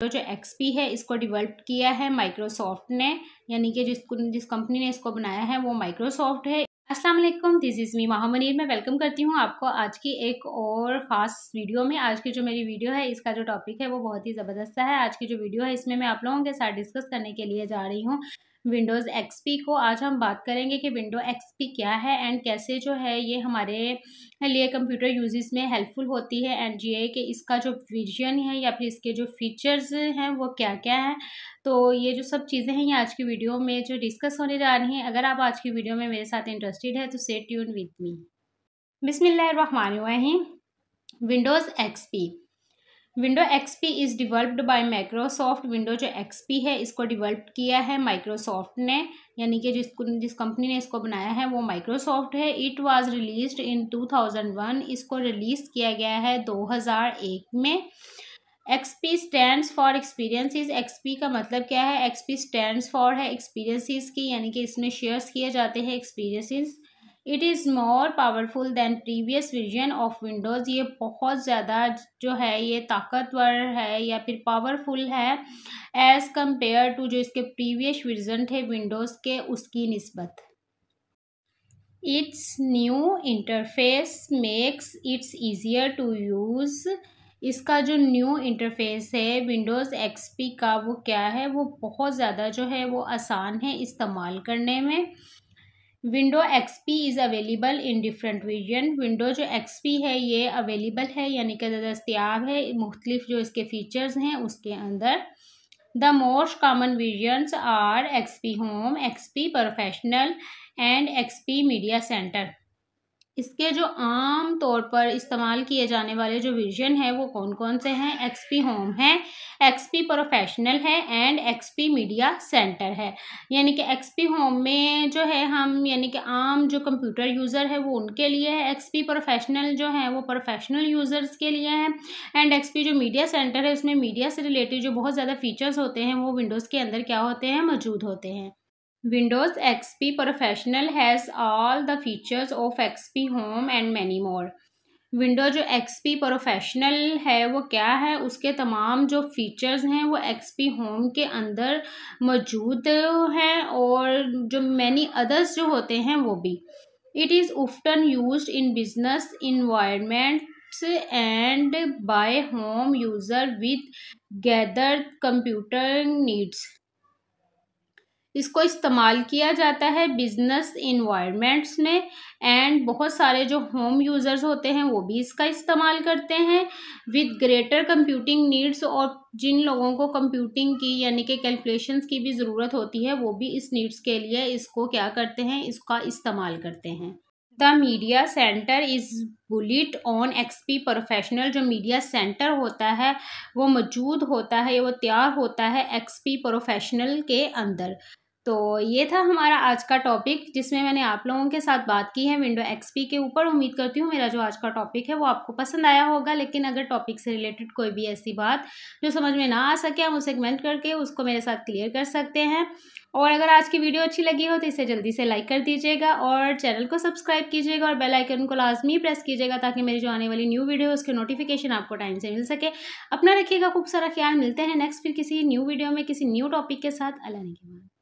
तो जो एक्सपी है इसको डिवेल्प किया है माइक्रोसॉफ्ट ने यानी कि जिस जिस कंपनी ने इसको बनाया है वो माइक्रोसॉफ्ट है असलम दिस इज़ मी महामनीर मैं वेलकम करती हूँ आपको आज की एक और ख़ास वीडियो में आज की जो मेरी वीडियो है इसका जो टॉपिक है वो बहुत ही ज़बरदस्त है आज की जो वीडियो है इसमें मैं आप लोगों के साथ डिस्कस करने के लिए जा रही हूँ विंडोज़ एक्सपी को आज हम बात करेंगे कि विंडो एक्सपी क्या है एंड कैसे जो है ये हमारे लिए कंप्यूटर यूजेस में हेल्पफुल होती है एंड ये कि इसका जो विजन है या फिर इसके जो फीचर्स हैं वो क्या क्या हैं तो ये जो सब चीज़ें हैं ये आज की वीडियो में जो डिस्कस होने जा रही हैं अगर आप आज की वीडियो में मेरे साथ इंटरेस्टेड है तो से ट्यून विथ मी बिसमिल्लर Windows XP window XP is developed by Microsoft window जो एक्सपी है इसको डिवेल्प किया है माइक्रोसॉफ्ट ने यानी कि जिस जिस कंपनी ने इसको बनाया है वो माइक्रोसॉफ्ट है इट वाज रिलीज्ड इन 2001 इसको रिलीज़ किया गया है 2001 में XP stand for experiences XP का मतलब क्या है एक्सपी स्टैंड फॉर है एक्सपीरियंसिस की यानी कि इसमें शेयर्स किए जाते हैं experiences it is more powerful than previous version of Windows ये बहुत ज़्यादा जो है ये ताकतवर है या फिर पावरफुल है एज़ कम्पेयर टू जो इसके प्रीवियस वर्जन थे विंडोज़ के उसकी नस्बत it's new interface makes it's easier to use इसका जो न्यू इंटरफेस है विंडोज़ एक्सपी का वो क्या है वो बहुत ज़्यादा जो है वो आसान है इस्तेमाल करने में window XP is available in different version window जो एक्सपी है ये अवेलेबल है यानी कि दस्तियाब है मुख्तलिफ जो इसके फ़ीचर्स हैं उसके अंदर the most common versions are XP home XP professional and XP media centre इसके जो आम तौर पर इस्तेमाल किए जाने वाले जो विजन है वो कौन कौन से हैं एक्सपी होम है एक्सपी प्रोफेशनल है एंड एक्सपी मीडिया सेंटर है यानी कि एक्सपी होम में जो है हम यानी कि आम जो कंप्यूटर यूज़र है वो उनके लिए है एक्सपी प्रोफेशनल जो है वो प्रोफेशनल यूज़र्स के लिए है एंड एक्सपी जो मीडिया सेंटर है उसमें मीडिया से रिलेटेड जो बहुत ज़्यादा फीचर्स होते हैं वो विंडोज़ के अंदर क्या होते हैं मौजूद होते हैं Windows X P professional has all the features of X P home and many more window जो पी प्रोफेशनल है वो क्या है उसके तमाम जो फीचर्स हैं वो एक्स पी होम के अंदर मौजूद हैं और जो मैनी अदर्स जो होते हैं वो भी it is often use in business environments and by home user with greater computer needs इसको इस्तेमाल किया जाता है बिजनेस इन्वायरमेंट्स में एंड बहुत सारे जो होम यूज़र्स होते हैं वो भी इसका इस्तेमाल करते हैं विद ग्रेटर कंप्यूटिंग नीड्स और जिन लोगों को कंप्यूटिंग की यानी कि कैलकुलेशंस की भी ज़रूरत होती है वो भी इस नीड्स के लिए इसको क्या करते हैं इसका इस्तेमाल करते हैं the media centre is built on XP professional जो मीडिया सेंटर होता है वो मौजूद होता है वो तैयार होता है एक्सपी प्रोफेशनल के अंदर तो ये था हमारा आज का टॉपिक जिसमें मैंने आप लोगों के साथ बात की है विंडो एक्सपी के ऊपर उम्मीद करती हूँ मेरा जो आज का टॉपिक है वो आपको पसंद आया होगा लेकिन अगर टॉपिक से रिलेटेड कोई भी ऐसी बात जो समझ में ना आ सके हम उसे कमेंट करके उसको मेरे साथ क्लियर कर सकते हैं और अगर आज की वीडियो अच्छी लगी हो तो इसे जल्दी से लाइक कर दीजिएगा और चैनल को सब्सक्राइब कीजिएगा और बेल आइकन को लाजमी प्रेस कीजिएगा ताकि मेरी जो आने वाली न्यू वीडियो उसके नोटिफिकेशन आपको टाइम से मिल सके अपना रखिएगा खूब सारा ख्याल मिलते हैं नेक्स्ट फिर किसी न्यू वीडियो में किसी न्यू टॉपिक के साथ अलग के बाद